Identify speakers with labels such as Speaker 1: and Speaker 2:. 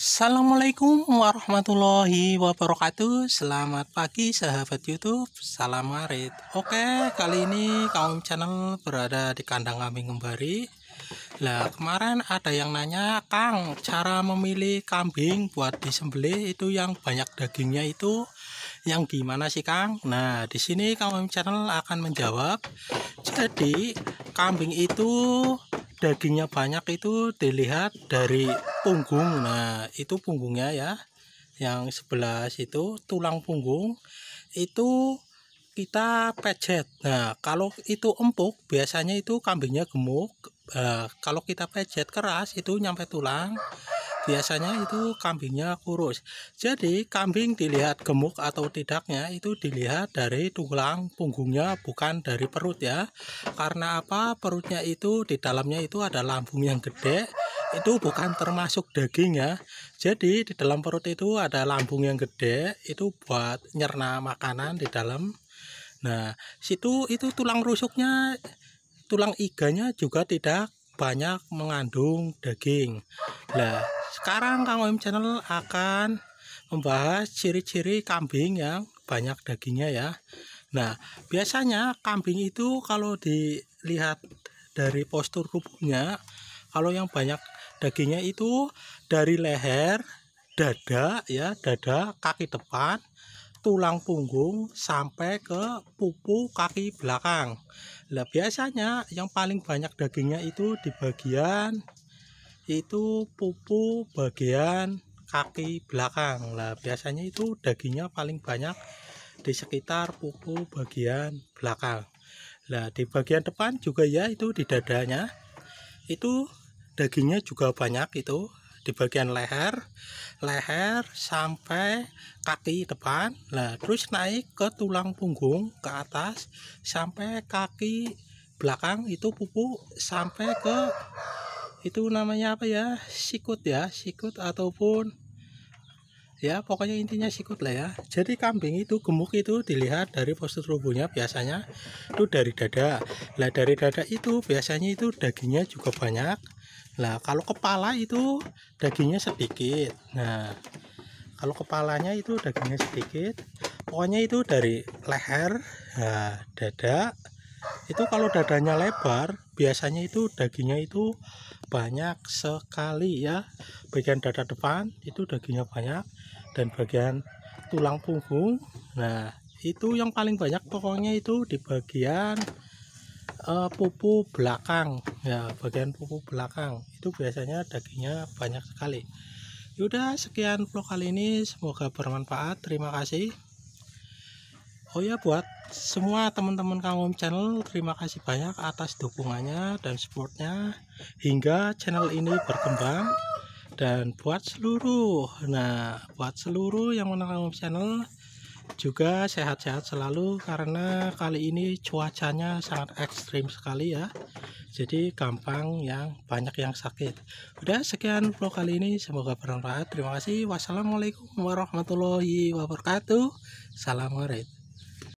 Speaker 1: Assalamualaikum warahmatullahi wabarakatuh Selamat pagi sahabat youtube Salam warit. Oke kali ini kaum channel berada di kandang kambing kembali Nah kemarin ada yang nanya Kang cara memilih kambing buat disembelih itu yang banyak dagingnya itu yang gimana sih Kang? Nah di sini kaum channel akan menjawab Jadi kambing itu dagingnya banyak itu dilihat dari punggung nah itu punggungnya ya yang sebelah situ tulang punggung itu kita pecet nah kalau itu empuk biasanya itu kambingnya gemuk eh, kalau kita pecet keras itu nyampe tulang biasanya itu kambingnya kurus jadi kambing dilihat gemuk atau tidaknya itu dilihat dari tulang punggungnya bukan dari perut ya karena apa perutnya itu di dalamnya itu ada lambung yang gede itu bukan termasuk daging ya jadi di dalam perut itu ada lambung yang gede itu buat nyerna makanan di dalam nah situ itu tulang rusuknya tulang iganya juga tidak banyak mengandung daging nah sekarang Kang Oim Channel akan membahas ciri-ciri kambing yang banyak dagingnya ya nah biasanya kambing itu kalau dilihat dari postur tubuhnya kalau yang banyak dagingnya itu dari leher dada ya dada kaki depan tulang punggung sampai ke pupu kaki belakang lah biasanya yang paling banyak dagingnya itu di bagian itu pupu bagian kaki belakang lah biasanya itu dagingnya paling banyak di sekitar pupu bagian belakang Nah di bagian depan juga ya itu di dadanya itu dagingnya juga banyak itu di bagian leher leher sampai kaki depan nah terus naik ke tulang punggung ke atas sampai kaki belakang itu pupuk sampai ke itu namanya apa ya sikut ya sikut ataupun ya pokoknya intinya sikut lah ya jadi kambing itu gemuk itu dilihat dari postur tubuhnya biasanya itu dari dada lah dari dada itu biasanya itu dagingnya juga banyak Nah, kalau kepala itu dagingnya sedikit. Nah, kalau kepalanya itu dagingnya sedikit. Pokoknya itu dari leher, nah, dada. Itu kalau dadanya lebar, biasanya itu dagingnya itu banyak sekali ya. Bagian dada depan itu dagingnya banyak dan bagian tulang punggung. Nah, itu yang paling banyak pokoknya itu di bagian uh, eh, pupu belakang ya bagian pupu belakang itu biasanya dagingnya banyak sekali yaudah sekian vlog kali ini semoga bermanfaat terima kasih oh ya buat semua teman-teman kangum channel terima kasih banyak atas dukungannya dan supportnya hingga channel ini berkembang dan buat seluruh nah buat seluruh yang menonton channel juga sehat-sehat selalu karena kali ini cuacanya sangat ekstrim sekali ya jadi gampang yang banyak yang sakit udah sekian vlog kali ini semoga bermanfaat terima kasih wassalamualaikum warahmatullahi wabarakatuh salam wabarakatuh